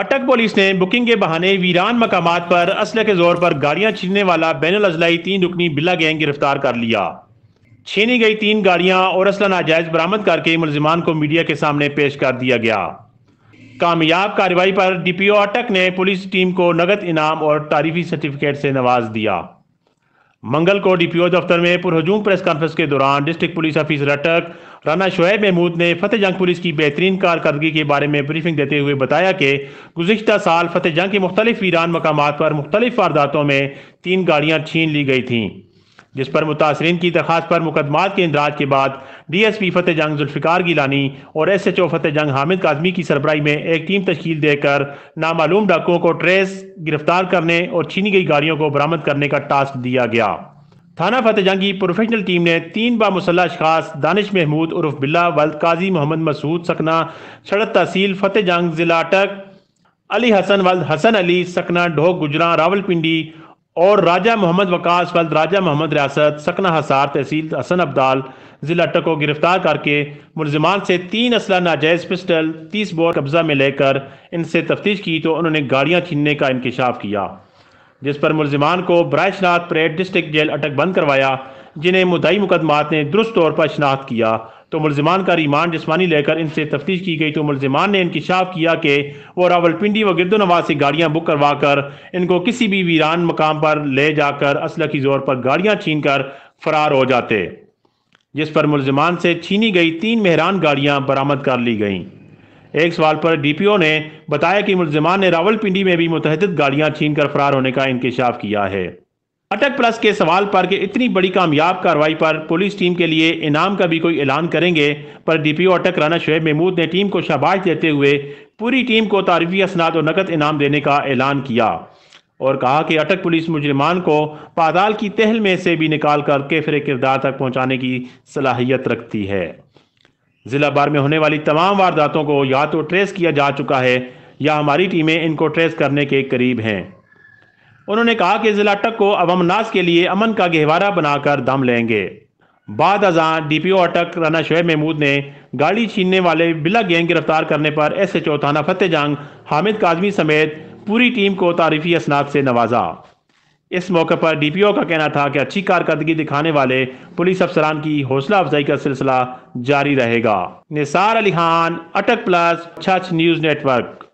अटक पुलिस ने बुकिंग के बहाने वीरान मकाम पर असले के जोर पर गाड़ियां छीनने वाला बैन अजलाई तीन रुकनी बिल्ला गैंग गिरफ्तार कर लिया छीनी गई तीन गाड़ियां और असला नाजायज बरामद करके मुलजमान को मीडिया के सामने पेश कर दिया गया कामयाब कार्रवाई पर डीपीओ अटक ने पुलिस टीम को नगद इनाम और तारीफी सर्टिफिकेट से नवाज दिया मंगल को डीपीओ दफ्तर में पुरहजूम प्रेस कॉन्फ्रेंस के दौरान डिस्ट्रिक्ट पुलिस ऑफिसर अटक राना शुएब महमूद ने फतेह जंग पुलिस की बेहतरीन कारकर्दगी के बारे में ब्रीफिंग देते हुए बताया कि गुजशत साल फतेह जंग के मुख्तलिफ वीरान मकाम पर मुख्तलिफ वारदातों में तीन गाड़ियाँ छीन ली गई थीं जिस पर मुतासरीन की दरख्वास्त पर मुकदमात के इंदराज के बाद डी एस पी फतेह जंग जुल्फ़िकार गिलानी और एस एच ओ फतेह जंग हामिद काजमी की सरबराही में एक टीम तश्ील देकर नामालूम डाकुओं को ट्रेस गिरफ्तार करने और छीनी गई गाड़ियों को बरामद करने का टास्क दिया गया थाना फतेह जंगी प्रोफेशनल टीम ने तीन बार अशास दानिश महमूद उर्फ बिल्ला वल्द काजी मोहम्मद मसूद सकना सड़क तहसील फतेह जंग जिला अटक अली हसन वल्द हसन अली सकना ढोक गुजरा रावलपिंडी और राजा मोहम्मद वकास वल्द राजा मोहम्मद रियासत सकना हसार तहसील हसन अब्दाल जिला अटक को गिरफ्तार करके मुलजमान से तीन असला नाजायज पिस्टल तीस बोर कब्जा में लेकर इनसे तफ्तीश की तो उन्होंने गाड़ियाँ छीनने का इंकशाफ किया जिस पर मुलजमान को ब्राय शनात परेड डिस्ट्रिक्ट जेल अटक बंद करवाया जिन्हें मुदई मुकदमात ने दुरुस्त तौर पर शनाख्त किया तो मुलजमान का रिमांड जिसमानी लेकर इनसे तफ्तीश की गई तो मुलजमान ने इनकशाफ किया कि वो रावलपिंडी व गिरदो नवाज से गाड़ियाँ बुक करवा कर इनको किसी भी वीरान मकाम पर ले जाकर असल की जोर पर गाड़ियाँ छीन कर फरार हो जाते जिस पर मुलजमान से छीनी गई तीन मेहरान गाड़ियाँ बरामद कर ली गईं एक सवाल पर डीपीओ ने बताया कि मुलजमान ने रावलपिंडी में भी मुतहद गाड़ियां छीन कर फरार होने का इंकशाफ किया है अटक प्लस के सवाल पर कि इतनी बड़ी कामयाब कार्रवाई पर पुलिस टीम के लिए इनाम का भी कोई ऐलान करेंगे पर डीपीओ अटक राना शुएब महमूद ने टीम को शाबाश देते हुए पूरी टीम को तारीफी असनात और नकद इनाम देने का ऐलान किया और कहा कि अटक पुलिस मुजरमान को पादाल की तहल में से भी निकाल कर केफरे किरदार तक पहुँचाने की सलाहियत रखती है ज़िला बार में होने वाली तमाम वारदातों को या तो ट्रेस किया जा चुका है या हमारी टीमें इनको ट्रेस करने के करीब हैं उन्होंने कहा कि ज़िला टक को अवमनास के लिए अमन का गहवारा बनाकर दम लेंगे बाद अजा डी पी ओ अटक राना शुएब महमूद ने गाड़ी छीनने वाले बिला गैंग गिरफ्तार करने पर एस एच ओ थाना फतेह जंग हामिद काजमी समेत पूरी टीम को तारीफी असनाक से नवाजा इस मौके पर डीपीओ का कहना था कि अच्छी कारकर्दगी दिखाने वाले पुलिस अफसरान की हौसला अफजाई का सिलसिला जारी रहेगा निसार अली खान अटक प्लस छच न्यूज नेटवर्क